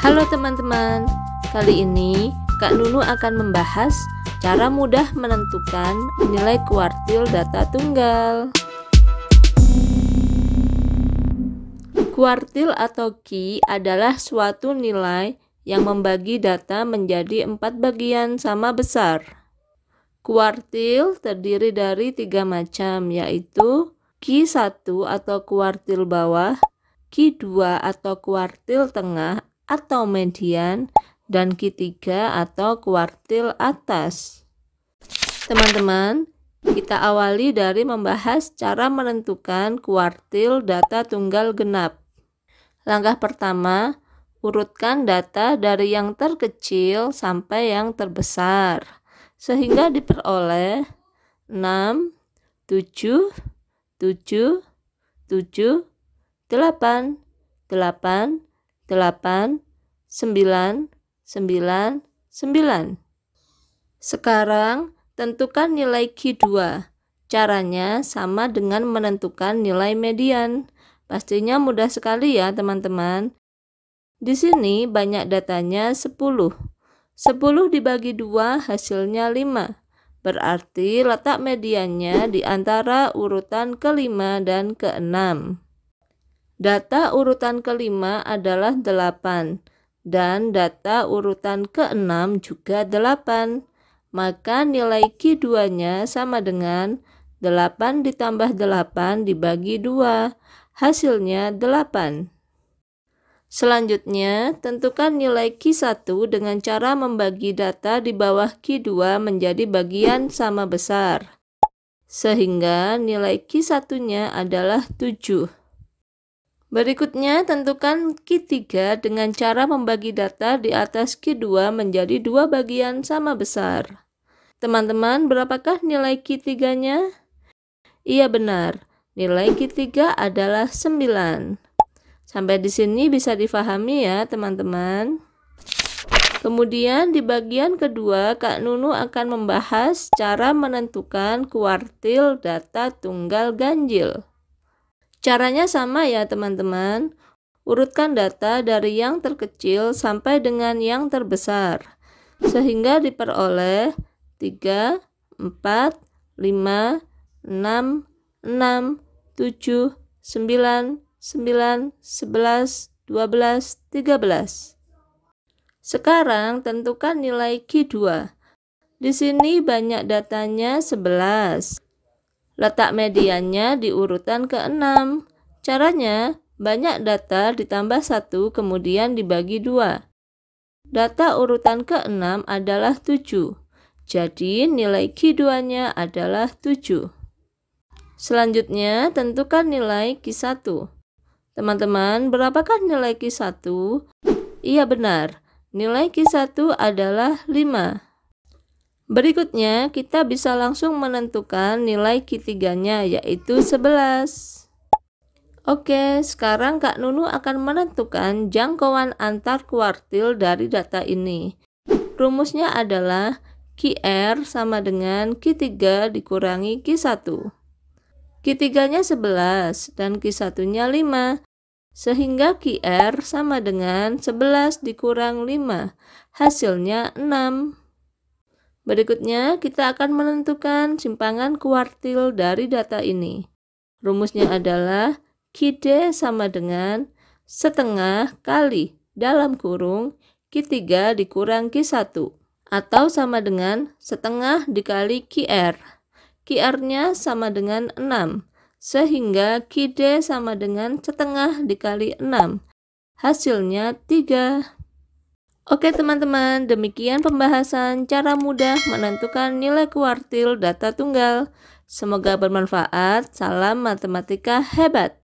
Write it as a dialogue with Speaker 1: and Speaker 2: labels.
Speaker 1: Halo teman-teman, kali ini Kak Nunu akan membahas cara mudah menentukan nilai kuartil data tunggal. Kuartil atau ki adalah suatu nilai yang membagi data menjadi empat bagian sama besar. Kuartil terdiri dari tiga macam, yaitu Q1 atau kuartil bawah, Q2 atau kuartil tengah, atau median dan Q3 atau kuartil atas. Teman-teman, kita awali dari membahas cara menentukan kuartil data tunggal genap. Langkah pertama, urutkan data dari yang terkecil sampai yang terbesar, sehingga diperoleh 6, 7, 7, 7, 8, 8, 8, 9, 9, 9. Sekarang tentukan nilai Q2. Caranya sama dengan menentukan nilai median. Pastinya mudah sekali ya teman-teman. Di sini banyak datanya 10. 10 dibagi 2 hasilnya 5. Berarti letak mediannya di antara urutan kelima dan keenam. Data urutan kelima adalah 8 dan data urutan ke-6 juga 8. Maka nilai Q2-nya sama dengan 8 ditambah 8 dibagi 2. Hasilnya 8. Selanjutnya, tentukan nilai Q1 dengan cara membagi data di bawah Q2 menjadi bagian sama besar. Sehingga nilai Q1-nya adalah 7. Berikutnya, tentukan Q3 dengan cara membagi data di atas Q2 menjadi dua bagian sama besar. Teman-teman, berapakah nilai Q3-nya? Iya benar, nilai Q3 adalah 9. Sampai di sini bisa difahami ya, teman-teman. Kemudian di bagian kedua, Kak Nunu akan membahas cara menentukan kuartil data tunggal ganjil. Caranya sama ya teman-teman. Urutkan data dari yang terkecil sampai dengan yang terbesar. Sehingga diperoleh 3, 4, 5, 6, 6, 7, 9, 9, 11, 12, 13. Sekarang tentukan nilai Q2. Di sini banyak datanya 11. Letak mediannya di urutan ke-6. Caranya, banyak data ditambah satu kemudian dibagi dua. Data urutan ke-6 adalah 7. Jadi nilai Q2-nya adalah 7. Selanjutnya, tentukan nilai Q1. Teman-teman, berapakah nilai Q1? Iya benar, nilai Q1 adalah 5. Berikutnya, kita bisa langsung menentukan nilai Q3-nya yaitu 11. Oke, sekarang Kak Nunu akan menentukan jangkauan antar kuartil dari data ini. Rumusnya adalah QR sama dengan Q3 dikurangi Q1. Q3-nya 11 dan Q1-nya 5. Sehingga QR sama dengan 11 dikurang 5. Hasilnya 6. Berikutnya, kita akan menentukan simpangan kuartil dari data ini. Rumusnya adalah Qd sama dengan setengah kali dalam kurung Q3 dikurang Q1 atau sama dengan setengah dikali QR. QR-nya sama dengan 6, sehingga QD sama dengan setengah dikali 6. Hasilnya 3 Oke teman-teman, demikian pembahasan cara mudah menentukan nilai kuartil data tunggal. Semoga bermanfaat. Salam matematika hebat.